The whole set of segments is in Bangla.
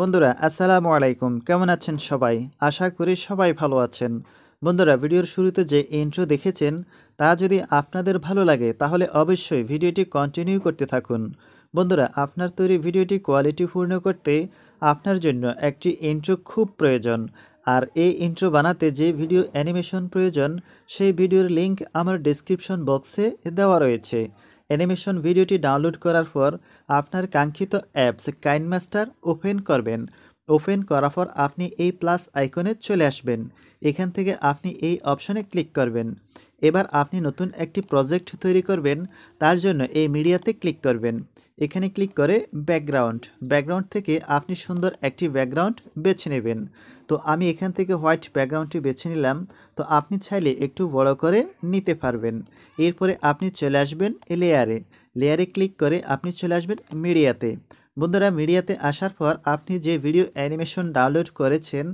বন্ধুরা আসসালামু আলাইকুম কেমন আছেন সবাই আশা করি সবাই ভালো আছেন বন্ধুরা ভিডিওর শুরুতে যে ইন্ট্রো দেখেছেন তা যদি আপনাদের ভালো লাগে তাহলে অবশ্যই ভিডিওটি কন্টিনিউ করতে থাকুন বন্ধুরা আপনার তৈরি ভিডিওটি কোয়ালিটিপূর্ণ করতে আপনার জন্য একটি ইন্ট্রো খুব প্রয়োজন আর এই ইন্ট্রো বানাতে যে ভিডিও অ্যানিমেশন প্রয়োজন সেই ভিডিওর লিংক আমার ডিসক্রিপশন বক্সে দেওয়া রয়েছে অ্যানিমেশন ভিডিওটি ডাউনলোড করার পর আপনার কাঙ্ক্ষিত অ্যাপস কাইনমাস্টার ওপেন করবেন ওপেন করার পর আপনি এই প্লাস আইকনে চলে আসবেন এখান থেকে আপনি এই অপশনে ক্লিক করবেন এবার আপনি নতুন একটি প্রজেক্ট তৈরি করবেন তার জন্য এই মিডিয়াতে ক্লিক করবেন এখানে ক্লিক করে ব্যাকগ্রাউন্ড ব্যাকগ্রাউন্ড থেকে আপনি সুন্দর একটি ব্যাকগ্রাউন্ড বেছে নেবেন তো আমি এখান থেকে হোয়াইট ব্যাকগ্রাউন্ডটি বেছে নিলাম তো আপনি চাইলে একটু বড় করে নিতে পারবেন এরপরে আপনি চলে আসবেন লেয়ারে লেয়ারে ক্লিক করে আপনি চলে আসবেন মিডিয়াতে বন্ধুরা মিডিয়াতে আসার পর আপনি যে ভিডিও অ্যানিমেশন ডাউনলোড করেছেন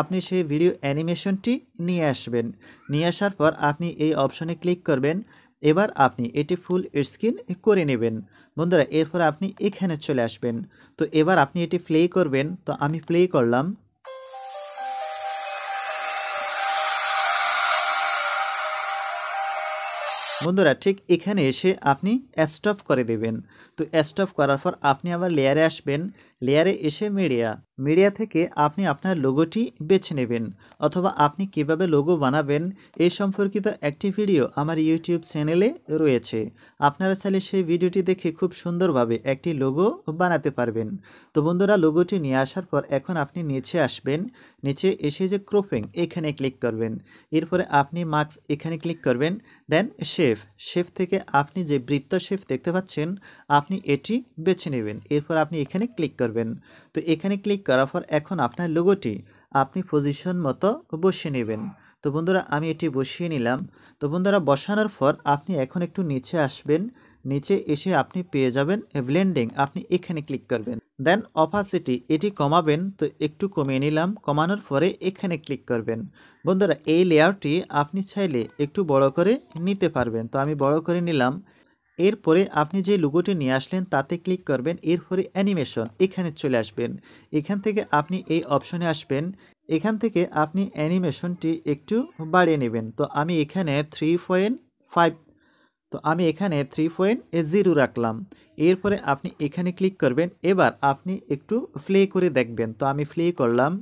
আপনি সেই ভিডিও অ্যানিমেশনটি নিয়ে আসবেন নিয়ে আসার পর আপনি এই অপশনে ক্লিক করবেন এবার আপনি এটি ফুল স্ক্রিন করে নেবেন বন্ধুরা এরপর আপনি এখানে চলে আসবেন তো এবার আপনি এটি প্লে করবেন তো আমি প্লে করলাম বন্ধুরা ঠিক এখানে এসে আপনি স্টপ করে দেবেন তো অ্যাস্টফ করার পর আপনি আবার লেয়ারে আসবেন লেয়ারে এসে মিডিয়া মিডিয়া থেকে আপনি আপনার লোগোটি বেছে নেবেন অথবা আপনি কিভাবে লোগো বানাবেন এই সম্পর্কিত একটি ভিডিও আমার ইউটিউব চ্যানেলে রয়েছে আপনারা চাইলে সেই ভিডিওটি দেখে খুব সুন্দরভাবে একটি লোগো বানাতে পারবেন তো বন্ধুরা লোগোটি নিয়ে আসার পর এখন আপনি নিচে আসবেন নিচে এসে যে ক্রোপিং এখানে ক্লিক করবেন এরপরে আপনি মাক্স এখানে ক্লিক করবেন দেন শেফ শেফ থেকে আপনি যে বৃত্ত শেফ দেখতে পাচ্ছেন আপনি এটি বেছে নেবেন এরপর আপনি এখানে ক্লিক করবেন তো এখানে ক্লিক করার পর এখন আপনার লোগোটি আপনি পজিশন মতো বসিয়ে নেবেন তো বন্ধুরা আমি এটি বসিয়ে নিলাম তো বন্ধুরা বসানোর পর আপনি এখন একটু নিচে আসবেন নিচে এসে আপনি পেয়ে যাবেন ব্লেন্ডিং আপনি এখানে ক্লিক করবেন দেন অপাসিটি এটি কমাবেন তো একটু কমিয়ে নিলাম কমানোর পরে এখানে ক্লিক করবেন বন্ধুরা এই লেয়ারটি আপনি চাইলে একটু বড় করে নিতে পারবেন তো আমি বড় করে নিলাম এরপরে আপনি যে লুগোটি নিয়ে আসলেন তাতে ক্লিক করবেন এরপরে অ্যানিমেশন এখানে চলে আসবেন এখান থেকে আপনি এই অপশনে আসবেন এখান থেকে আপনি অ্যানিমেশনটি একটু বাড়িয়ে নেবেন তো আমি এখানে থ্রি পয়েন্ট ফাইভ তো আমি এখানে থ্রি পয়েন্ট জিরো রাখলাম এরপরে আপনি এখানে ক্লিক করবেন এবার আপনি একটু ফ্লে করে দেখবেন তো আমি ফ্লে করলাম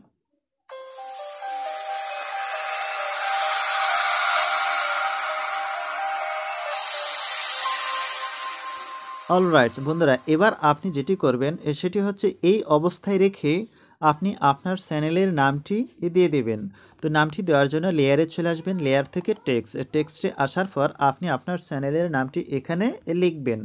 অলরাইটস বন্ধুরা এবার আপনি যেটি করবেন সেটি হচ্ছে এই অবস্থায় রেখে আপনি আপনার চ্যানেলের নামটি দিয়ে দেবেন তো নামটি দেওয়ার জন্য লেয়ারে চলে আসবেন লেয়ার থেকে টেক্স টেক্সটে আসার পর আপনি আপনার চ্যানেলের নামটি এখানে লিখবেন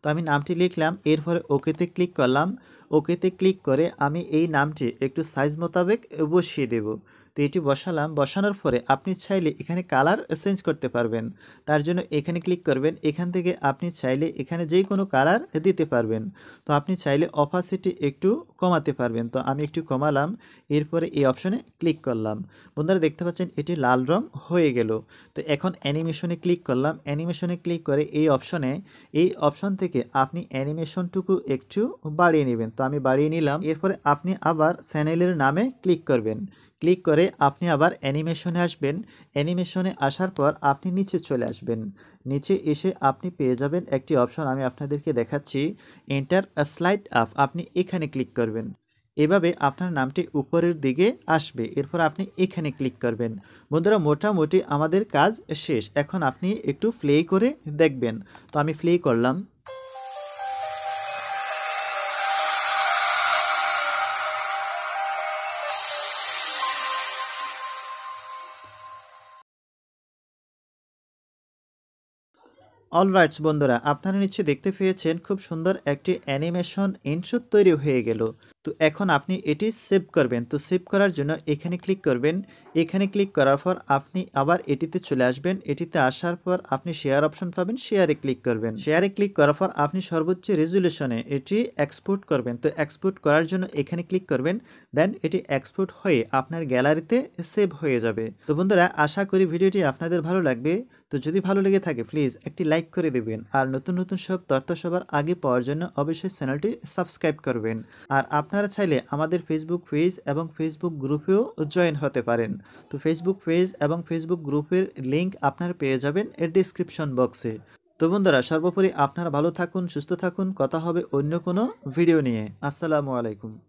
তো আমি নামটি লিখলাম এরপরে ওকেতে ক্লিক করলাম ওকেতে ক্লিক করে আমি এই নামটি একটু সাইজ মোতাবেক বসিয়ে দেব তো এটি বসালাম বসানোর পরে আপনি চাইলে এখানে কালার চেঞ্জ করতে পারবেন তার জন্য এখানে ক্লিক করবেন এখান থেকে আপনি চাইলে এখানে যে কোনো কালার দিতে পারবেন তো আপনি চাইলে অপাসিটি একটু কমাতে পারবেন তো আমি একটু কমালাম এরপরে এই অপশনে ক্লিক করলাম বন্ধুরা দেখতে পাচ্ছেন এটি লাল রং হয়ে গেল তো এখন অ্যানিমেশনে ক্লিক করলাম অ্যানিমেশনে ক্লিক করে এই অপশনে এই অপশন থেকে আপনি অ্যানিমেশনটুকু একটু বাড়িয়ে নেবেন তো আমি বাড়িয়ে নিলাম এরপরে আপনি আবার চ্যানেলের নামে ক্লিক করবেন ক্লিক করে আপনি আবার অ্যানিমেশনে আসবেন অ্যানিমেশনে আসার পর আপনি নিচে চলে আসবেন নিচে এসে আপনি পেয়ে যাবেন একটি অপশন আমি আপনাদেরকে দেখাচ্ছি এন্টার স্লাইড আপ আপনি এখানে ক্লিক করবেন এভাবে আপনার নামটি উপরের দিকে আসবে এরপর আপনি এখানে ক্লিক করবেন বন্ধুরা মোটামুটি আমাদের কাজ শেষ এখন আপনি একটু ফ্লে করে দেখবেন তো আমি ফ্লে করলাম অলরাইটস বন্ধুরা আপনারা নিশ্চয়ই দেখতে পেয়েছেন খুব সুন্দর একটি অ্যানিমেশন ইনশট তৈরি হয়ে গেল তো এখন আপনি এটি সেভ করবেন তো সেভ করার জন্য এখানে ক্লিক করবেন এখানে ক্লিক করার পর আপনি আবার এটিতে চলে আসবেন এটিতে আসার পর আপনি শেয়ার অপশন পাবেন শেয়ারে ক্লিক করবেন শেয়ারে ক্লিক করার পর আপনি সর্বোচ্চ রেজুলেশনে এটি এক্সপোর্ট করবেন তো এক্সপোর্ট করার জন্য এখানে ক্লিক করবেন দেন এটি এক্সপোর্ট হয়ে আপনার গ্যালারিতে সেভ হয়ে যাবে তো বন্ধুরা আশা করি ভিডিওটি আপনাদের ভালো লাগবে তো যদি ভালো লেগে থাকে প্লিজ একটি লাইক করে দেবেন আর নতুন নতুন সব তথ্য সবার আগে পাওয়ার জন্য অবশ্যই চ্যানেলটি সাবস্ক্রাইব করবেন আর আপনার আপনারা চাইলে আমাদের ফেসবুক পেজ এবং ফেসবুক গ্রুপেও জয়েন হতে পারেন তো ফেসবুক পেজ এবং ফেসবুক গ্রুপের লিঙ্ক আপনারা পেয়ে যাবেন এর ডিসক্রিপশন বক্সে তো বন্ধুরা সর্বোপরি আপনারা ভালো থাকুন সুস্থ থাকুন কথা হবে অন্য কোনো ভিডিও নিয়ে আসসালামু আলাইকুম